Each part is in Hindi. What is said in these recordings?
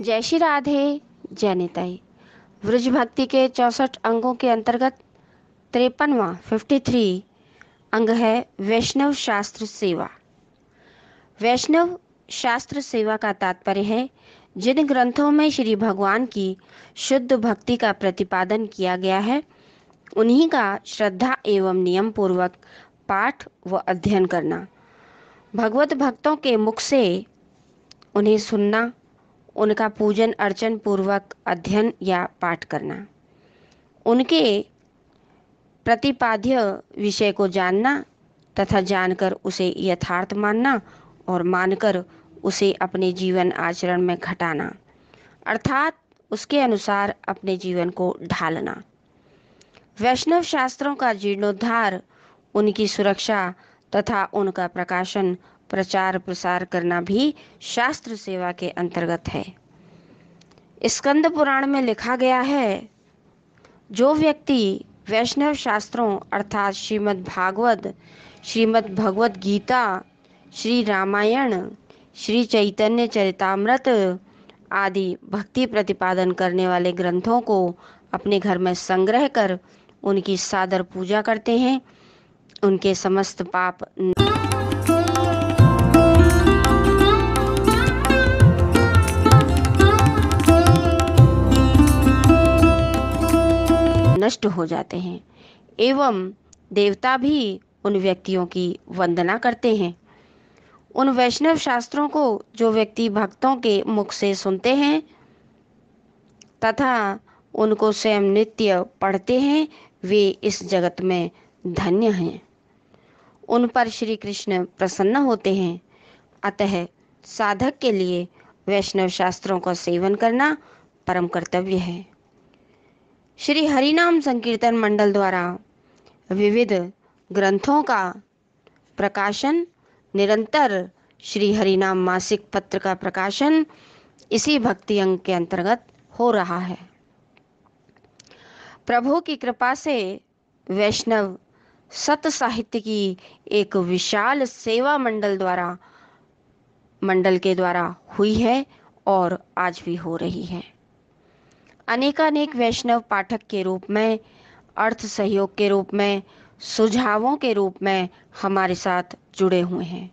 जय श्री राधे जय नेताई ब्रज भक्ति के चौसठ अंगों के अंतर्गत तिरपनवा फिफ्टी थ्री अंग है वैष्णव शास्त्र सेवा वैष्णव शास्त्र सेवा का तात्पर्य है जिन ग्रंथों में श्री भगवान की शुद्ध भक्ति का प्रतिपादन किया गया है उन्हीं का श्रद्धा एवं नियम पूर्वक पाठ व अध्ययन करना भगवत भक्तों के मुख से उन्हें सुनना उनका पूजन अर्चन पूर्वक अध्ययन या पाठ करना उनके प्रतिपाद्य विषय को जानना तथा जानकर उसे यथार्थ मानना और मानकर उसे अपने जीवन आचरण में घटाना अर्थात उसके अनुसार अपने जीवन को ढालना वैष्णव शास्त्रों का जीर्णोद्धार उनकी सुरक्षा तथा उनका प्रकाशन प्रचार प्रसार करना भी शास्त्र सेवा के अंतर्गत है स्कंद पुराण में लिखा गया है जो व्यक्ति वैष्णव शास्त्रों अर्थात श्रीमद् भागवत श्रीमद् भगवत गीता श्री रामायण श्री चैतन्य चरितामृत आदि भक्ति प्रतिपादन करने वाले ग्रंथों को अपने घर में संग्रह कर उनकी सादर पूजा करते हैं उनके समस्त पाप नष्ट हो जाते हैं एवं देवता भी उन व्यक्तियों की वंदना करते हैं उन वैष्णव शास्त्रों को जो व्यक्ति भक्तों के मुख से सुनते हैं तथा उनको स्वयं नित्य पढ़ते हैं वे इस जगत में धन्य हैं उन पर श्री कृष्ण प्रसन्न होते हैं अतः साधक के लिए वैष्णव शास्त्रों का सेवन करना परम कर्तव्य है श्री हरिनाम संकीर्तन मंडल द्वारा विविध ग्रंथों का प्रकाशन निरंतर श्री हरिनाम मासिक पत्र का प्रकाशन इसी भक्ति अंग के अंतर्गत हो रहा है प्रभु की कृपा से वैष्णव सत साहित्य की एक विशाल सेवा मंडल द्वारा मंडल के द्वारा हुई है और आज भी हो रही है अनेकानेक वैष्णव पाठक के रूप में अर्थ सहयोग के रूप में सुझावों के रूप में हमारे साथ जुड़े हुए हैं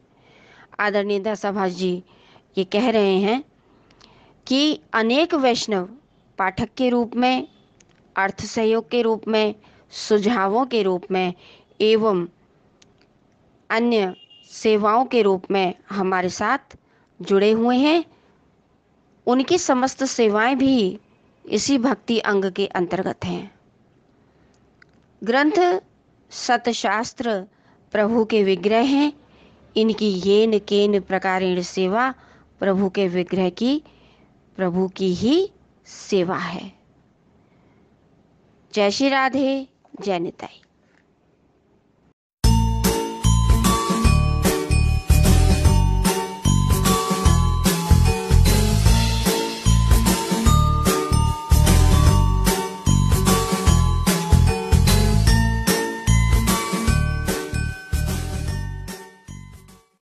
आदरणीय दासाभा जी ये कह रहे हैं कि अनेक वैष्णव पाठक के रूप में अर्थ सहयोग के रूप में सुझावों के रूप में एवं अन्य सेवाओं के रूप में हमारे साथ जुड़े हुए हैं उनकी समस्त सेवाएं भी इसी भक्ति अंग के अंतर्गत हैं ग्रंथ सतशास्त्र प्रभु के विग्रह हैं इनकी येन केन प्रकार सेवा प्रभु के विग्रह की प्रभु की ही सेवा है जय श्री राधे जय निताई